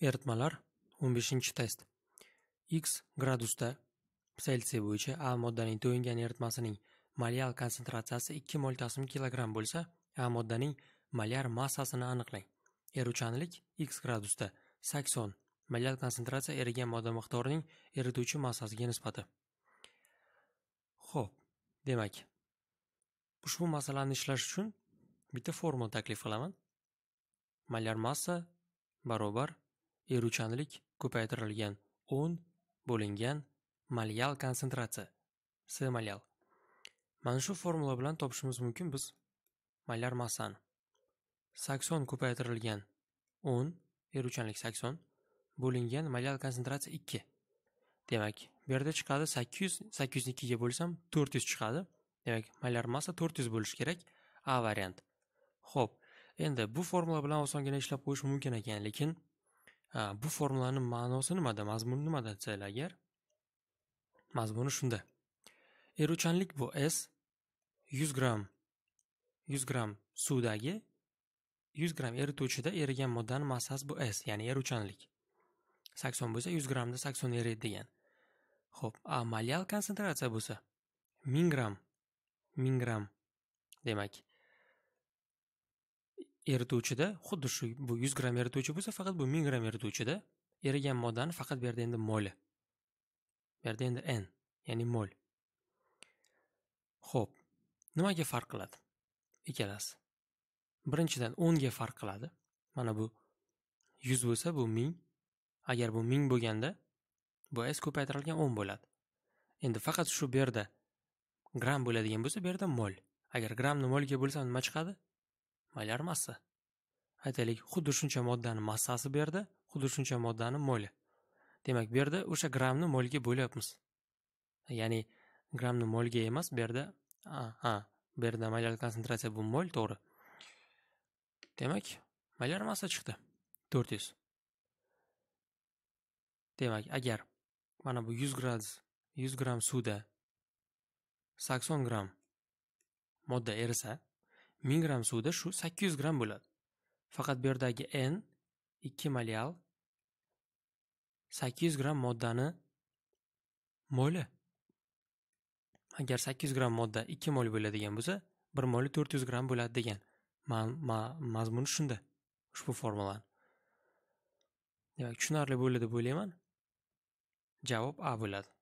Eritmalar 15-test. X gradusda Selsiy bo'yicha A moddaning to'yingan eritmasining molyar konsentratsiyasi 2.8 kg bo'lsa, A moddaning molyar massasini aniqlang. Eruvchanlik X gradusda 80 molyar konsentratsiya erigan modda miqdorining erituvchi massasiga nisbati. Xo'p, demak, ushbu masalani ishlash uchun bitta formula taklif qilaman. Molyar massa barobar Eruvchanlik ko'paytirilgan o'n bo'lingan malyal konsentratsiya S malyal Mana shu formula bilan topishimiz mumkin biz malyar massani. 80 ko'paytirilgan 10 eruvchanlik 80 bo'lingan malyal konsentratsiya 2. Demak, bu yerda chiqadi 800, yuzni ga bo'lsam 400 chiqadi. Demak, malyar massa 400 bo'lishi kerak. A variant. Xo'p, endi bu formula bilan osongina ishlab qo'yish mumkin ekan, lekin bu formulani ma'nosi nimada mazmuni nimada desanglar agar mazmuni shunda eruvchanlik bu s yuz gramm yuz gramm suvdagi yuz gramm erituvchida erigan moddani massasi bu s ya'ni eruvchanlik sakson bo'lsa yuz grammda sakson eriydi degan ho'p a malyal konsentratsiya bo'lsa ming gramm ming gramm demak erituvchida xuddi shu bu yuz gramm erituvchi bo'lsa faqat bu ming gramm erituvchida erigan moddani faqat bu yerda endi moli bu yerda endi n ya'ni mol ho'p nimaga farq qiladi ikkalasi birinchidan o'nga farq qiladi mana bu yuz bo'lsa bu ming agar bu ming bo'lganda bu s ko'paytirilgan o'n bo'ladi endi faqat shu bu yerda gramm bo'ladigan bo'lsa bu yerda mol agar grammni molga bo'lsa nima chiqadi Maylar massa. Aytaylik, xuddi shuncha moddani massasi berdi, xuddi shuncha moddani moli. Demak, bu yerda o'sha grammni molga bo'lyapmiz. Ya'ni grammni molga emas, bu yerda ha, bu yerda maylar konsentratsiya bu mol, to'g'ri. Demak, maylar massa chiqdi. 400. Demak, agar mana bu 100 gradus 100 gramm suvda 80 gramm modda erisa 1000 gramm suvda shu 800 gramm bo'ladi faqat bu yerdagi n 2 molyal 800 gramm moddani moli agar 800 gramm modda 2 mol bo'ladigan bo'lsa 1 moli 400 gramm bo'ladi degan mazmuni shunda ushbu formulani demak tushunarli bo'ldi deb o'ylayman javob a bo'ladi